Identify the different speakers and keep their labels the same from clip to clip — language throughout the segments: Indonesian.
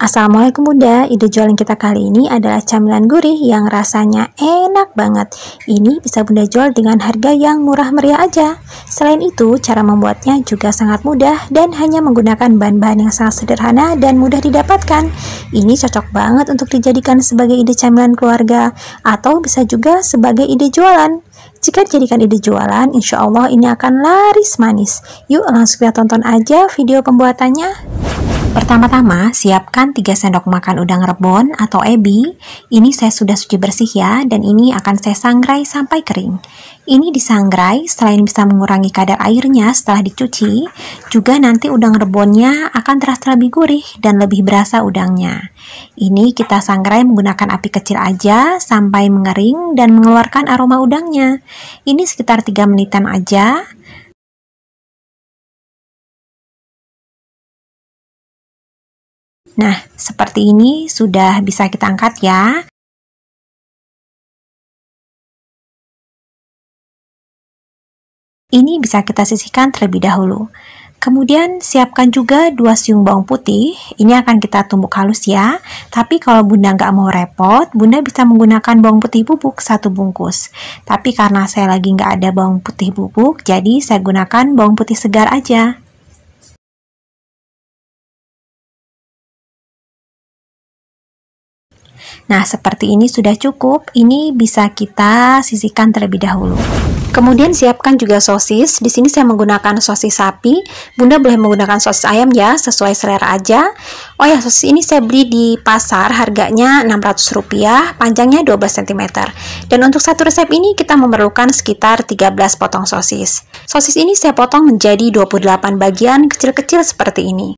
Speaker 1: Assalamualaikum Bunda, ide jualan kita kali ini adalah camilan gurih yang rasanya enak banget. Ini bisa Bunda jual dengan harga yang murah meriah aja. Selain itu, cara membuatnya juga sangat mudah dan hanya menggunakan bahan-bahan yang sangat sederhana dan mudah didapatkan. Ini cocok banget untuk dijadikan sebagai ide camilan keluarga atau bisa juga sebagai ide jualan. Jika dijadikan ide jualan, insya Allah ini akan laris manis. Yuk langsung kita tonton aja video pembuatannya. Pertama-tama, siapkan 3 sendok makan udang rebon atau ebi. Ini saya sudah suci bersih ya, dan ini akan saya sangrai sampai kering. Ini disangrai, selain bisa mengurangi kadar airnya setelah dicuci, juga nanti udang rebonnya akan terasa lebih gurih dan lebih berasa udangnya. Ini kita sangrai menggunakan api kecil aja sampai mengering dan mengeluarkan
Speaker 2: aroma udangnya. Ini sekitar 3 menitan aja, Nah, seperti ini sudah bisa kita angkat ya. Ini bisa kita sisihkan terlebih dahulu. Kemudian siapkan juga dua siung bawang putih, ini akan kita tumbuk halus
Speaker 1: ya. Tapi kalau bunda nggak mau repot, bunda bisa menggunakan bawang putih bubuk satu bungkus.
Speaker 2: Tapi karena saya lagi nggak ada bawang putih bubuk, jadi saya gunakan bawang putih segar aja. Nah, seperti ini sudah cukup. Ini bisa kita
Speaker 1: sisihkan terlebih dahulu. Kemudian siapkan juga sosis. Di sini saya menggunakan sosis sapi. Bunda boleh menggunakan sosis ayam ya, sesuai selera aja. Oh ya, sosis ini saya beli di pasar, harganya Rp600, panjangnya 12 cm. Dan untuk satu
Speaker 2: resep ini kita memerlukan sekitar 13 potong sosis. Sosis ini saya potong menjadi 28 bagian kecil-kecil seperti ini.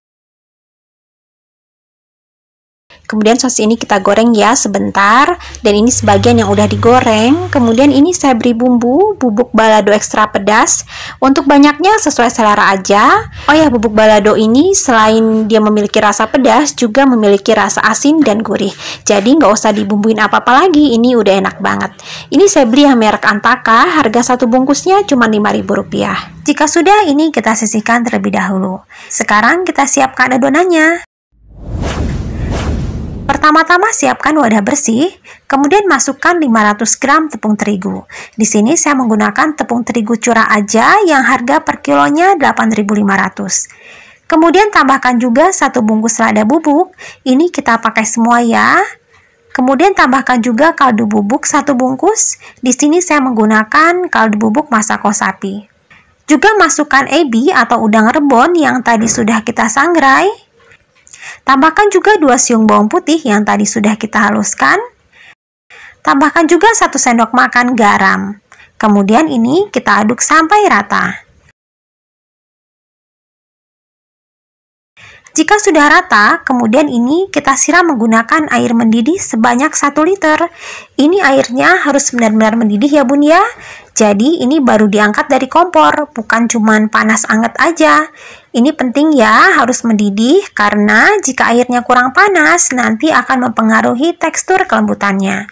Speaker 2: Kemudian sosis ini kita goreng ya sebentar dan ini sebagian yang udah digoreng.
Speaker 1: Kemudian ini saya beri bumbu bubuk balado ekstra pedas. Untuk banyaknya sesuai selera aja. Oh ya, bubuk balado ini selain dia memiliki rasa pedas juga memiliki rasa asin dan gurih. Jadi nggak usah dibumbuin apa-apa lagi, ini udah enak banget. Ini saya beli yang merek Antaka, harga satu bungkusnya cuma rp rupiah. Jika sudah, ini kita sisihkan terlebih dahulu. Sekarang kita siapkan adonannya. Pertama-tama siapkan wadah bersih, kemudian masukkan 500 gram tepung terigu. Di sini saya menggunakan tepung terigu curah aja yang harga per kilonya 8.500. Kemudian tambahkan juga satu bungkus lada bubuk. Ini kita pakai semua ya. Kemudian tambahkan juga kaldu bubuk satu bungkus. Di sini saya menggunakan kaldu bubuk masako sapi. Juga masukkan ebi atau udang rebon yang tadi sudah kita sangrai. Tambahkan juga 2 siung bawang putih yang tadi sudah kita haluskan. Tambahkan juga 1 sendok makan
Speaker 2: garam. Kemudian ini kita aduk sampai rata. Jika sudah rata, kemudian ini kita
Speaker 1: siram menggunakan air mendidih sebanyak 1 liter. Ini airnya harus benar-benar mendidih ya bun ya, jadi ini baru diangkat dari kompor, bukan cuman panas anget aja. Ini penting ya, harus mendidih karena jika airnya kurang panas
Speaker 2: nanti akan mempengaruhi tekstur kelembutannya.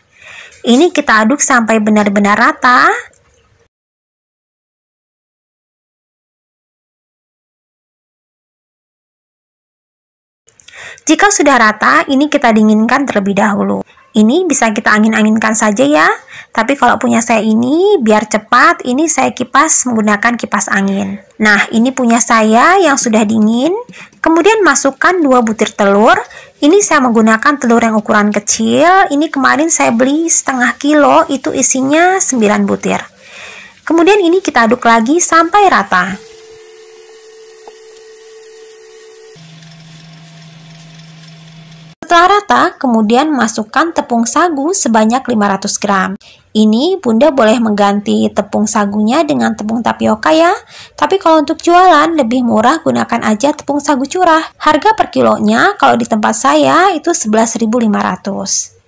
Speaker 2: Ini kita aduk sampai benar-benar rata. Jika sudah rata, ini kita dinginkan terlebih dahulu. Ini bisa kita angin-anginkan saja ya. Tapi kalau punya
Speaker 1: saya ini, biar cepat, ini saya kipas menggunakan kipas angin. Nah, ini punya saya yang sudah dingin. Kemudian masukkan 2 butir telur. Ini saya menggunakan telur yang ukuran kecil. Ini kemarin saya beli setengah kilo, itu isinya 9 butir. Kemudian ini kita aduk lagi sampai rata. Setelah rata, kemudian masukkan tepung sagu sebanyak 500 gram. Ini Bunda boleh mengganti tepung sagunya dengan tepung tapioka ya. Tapi kalau untuk jualan lebih murah gunakan aja tepung sagu curah. Harga per kilonya kalau di tempat saya itu 11.500.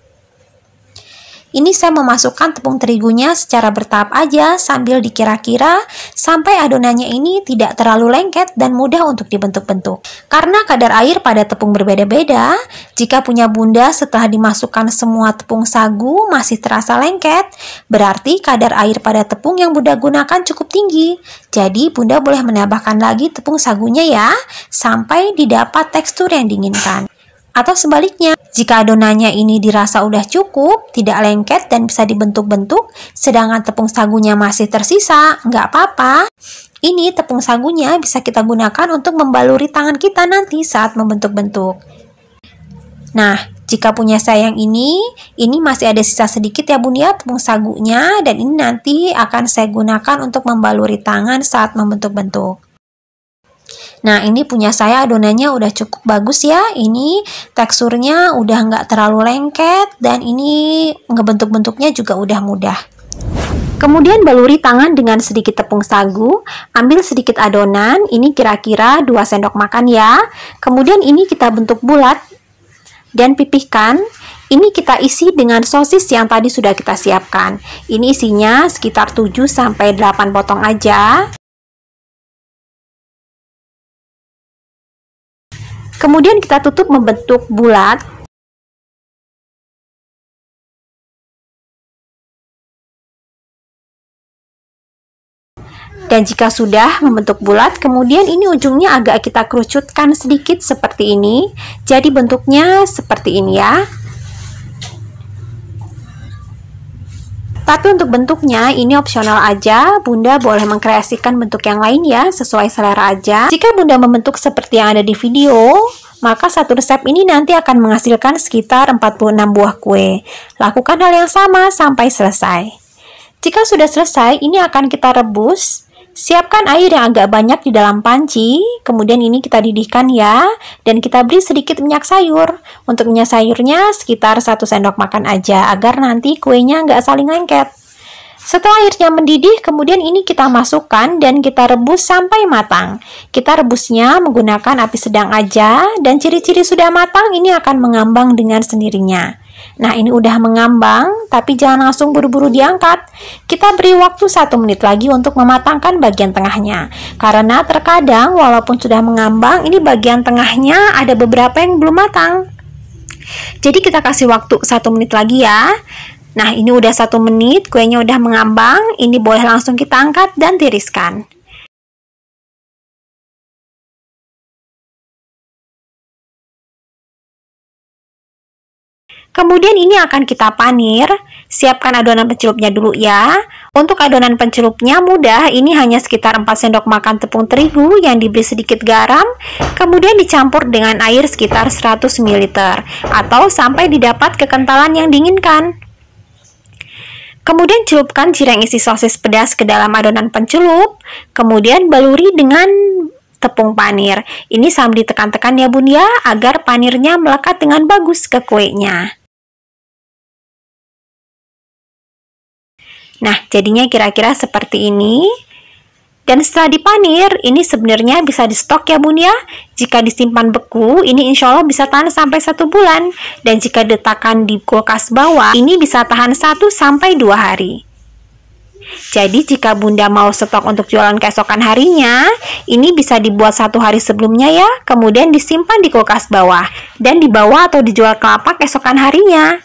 Speaker 1: Ini saya memasukkan tepung terigunya secara bertahap aja sambil dikira-kira sampai adonannya ini tidak terlalu lengket dan mudah untuk dibentuk-bentuk. Karena kadar air pada tepung berbeda-beda, jika punya bunda setelah dimasukkan semua tepung sagu masih terasa lengket, berarti kadar air pada tepung yang bunda gunakan cukup tinggi. Jadi bunda boleh menambahkan lagi tepung sagunya ya, sampai didapat tekstur yang diinginkan. Atau sebaliknya, jika adonannya ini dirasa udah cukup, tidak lengket dan bisa dibentuk-bentuk, sedangkan tepung sagunya masih tersisa, nggak apa-apa. Ini tepung sagunya bisa kita gunakan untuk membaluri tangan kita nanti saat membentuk-bentuk. Nah, jika punya saya yang ini, ini masih ada sisa sedikit ya bun ya tepung sagunya dan ini nanti akan saya gunakan untuk membaluri tangan saat membentuk-bentuk. Nah ini punya saya adonannya udah cukup bagus ya. Ini teksturnya udah nggak terlalu lengket dan ini ngebentuk-bentuknya juga udah mudah. Kemudian baluri tangan dengan sedikit tepung sagu, ambil sedikit adonan, ini kira-kira 2 sendok makan ya. Kemudian ini kita bentuk bulat dan pipihkan. Ini kita isi dengan sosis yang tadi sudah kita siapkan. Ini
Speaker 2: isinya sekitar 7 sampai 8 potong aja. Kemudian kita tutup membentuk bulat. Dan jika sudah membentuk bulat, kemudian ini ujungnya agak kita kerucutkan sedikit seperti ini. Jadi bentuknya seperti
Speaker 1: ini ya. Tapi untuk bentuknya ini opsional aja, Bunda boleh mengkreasikan bentuk yang lain ya, sesuai selera aja. Jika Bunda membentuk seperti yang ada di video, maka satu resep ini nanti akan menghasilkan sekitar 46 buah kue. Lakukan hal yang sama sampai selesai. Jika sudah selesai, ini akan kita rebus Siapkan air yang agak banyak di dalam panci, kemudian ini kita didihkan ya, dan kita beri sedikit minyak sayur. Untuk minyak sayurnya sekitar 1 sendok makan aja, agar nanti kuenya nggak saling lengket. Setelah airnya mendidih, kemudian ini kita masukkan dan kita rebus sampai matang. Kita rebusnya menggunakan api sedang aja dan ciri-ciri sudah matang ini akan mengambang dengan sendirinya. Nah ini udah mengambang, tapi jangan langsung buru-buru diangkat. Kita beri waktu satu menit lagi untuk mematangkan bagian tengahnya. Karena terkadang walaupun sudah mengambang, ini bagian tengahnya ada beberapa yang belum matang. Jadi kita kasih waktu satu menit lagi ya. Nah ini udah satu menit, kuenya udah
Speaker 2: mengambang, ini boleh langsung kita angkat dan tiriskan. Kemudian ini akan kita panir. Siapkan adonan pencelupnya dulu ya.
Speaker 1: Untuk adonan pencelupnya mudah, ini hanya sekitar 4 sendok makan tepung terigu yang diberi sedikit garam, kemudian dicampur dengan air sekitar 100 ml atau sampai didapat kekentalan yang diinginkan. Kemudian celupkan cireng isi sosis pedas ke dalam adonan pencelup, kemudian baluri dengan
Speaker 2: tepung panir. Ini sambil ditekan-tekan ya bun ya, agar panirnya melekat dengan bagus ke kuenya. Nah, jadinya kira-kira seperti ini. Dan setelah dipanir, ini sebenarnya
Speaker 1: bisa di stok ya bun ya. Jika disimpan beku, ini insya Allah bisa tahan sampai satu bulan. Dan jika diletakkan di kulkas bawah, ini bisa tahan 1 sampai 2 hari. Jadi jika bunda mau stok untuk jualan keesokan harinya, ini bisa dibuat satu hari sebelumnya ya, kemudian disimpan di kulkas bawah, dan dibawa atau dijual ke lapak keesokan harinya.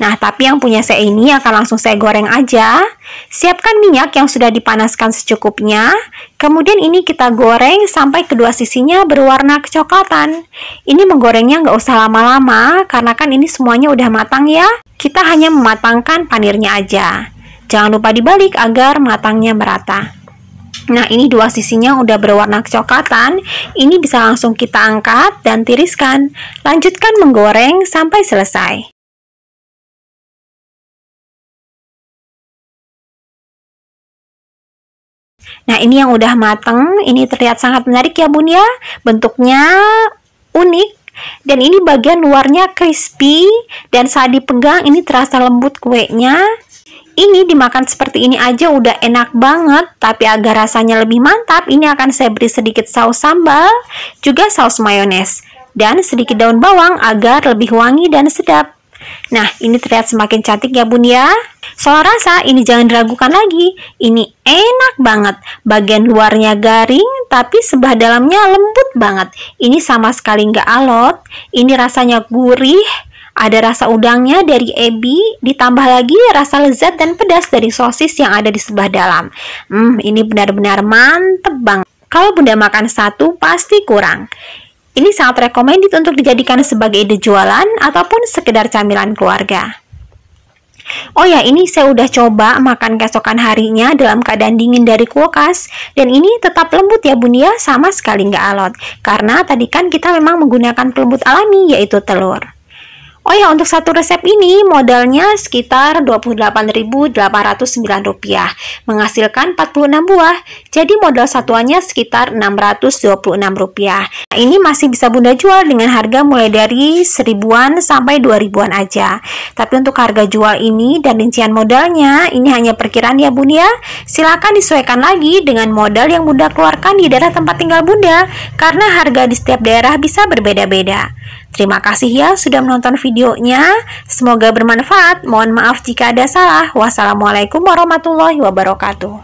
Speaker 1: Nah, tapi yang punya saya ini akan langsung saya goreng aja. Siapkan minyak yang sudah dipanaskan secukupnya. Kemudian ini kita goreng sampai kedua sisinya berwarna kecoklatan. Ini menggorengnya nggak usah lama-lama, karena kan ini semuanya udah matang ya. Kita hanya mematangkan panirnya aja. Jangan lupa dibalik agar matangnya merata. Nah ini dua sisinya udah berwarna
Speaker 2: kecoklatan Ini bisa langsung kita angkat dan tiriskan Lanjutkan menggoreng sampai selesai Nah ini yang udah mateng, ini terlihat sangat menarik ya bun ya. Bentuknya unik dan ini bagian luarnya
Speaker 1: crispy dan saat dipegang ini terasa lembut kuenya ini dimakan seperti ini aja udah enak banget tapi agar rasanya lebih mantap ini akan saya beri sedikit saus sambal juga saus mayones dan sedikit daun bawang agar lebih wangi dan sedap Nah, ini terlihat semakin cantik ya bun ya. Soal rasa, ini jangan diragukan lagi. Ini enak banget. Bagian luarnya garing, tapi sebelah dalamnya lembut banget. Ini sama sekali nggak alot. Ini rasanya gurih, ada rasa udangnya dari ebi, ditambah lagi rasa lezat dan pedas dari sosis yang ada di sebelah dalam. Hmm, ini benar-benar mantep banget. Kalau bunda makan satu, pasti kurang. Ini sangat recommended untuk dijadikan sebagai ide jualan ataupun sekedar camilan keluarga. Oh ya, ini saya udah coba makan keesokan harinya dalam keadaan dingin dari kulkas dan ini tetap lembut ya bun ya, sama sekali nggak alot. Karena tadi kan kita memang menggunakan pelembut alami yaitu telur. Oh ya, untuk satu resep ini modalnya sekitar Rp28.809, menghasilkan 46 buah, jadi modal satuannya sekitar Rp626. Nah, ini masih bisa Bunda jual dengan harga mulai dari seribuan sampai dua ribuan aja. Tapi untuk harga jual ini dan rincian modalnya, ini hanya perkiraan ya bunda ya. Silakan disesuaikan lagi dengan modal yang Bunda keluarkan di daerah tempat tinggal Bunda, karena harga di setiap daerah bisa berbeda-beda. Terima kasih ya sudah
Speaker 2: menonton videonya. Semoga bermanfaat. Mohon maaf jika ada salah. Wassalamualaikum warahmatullahi wabarakatuh.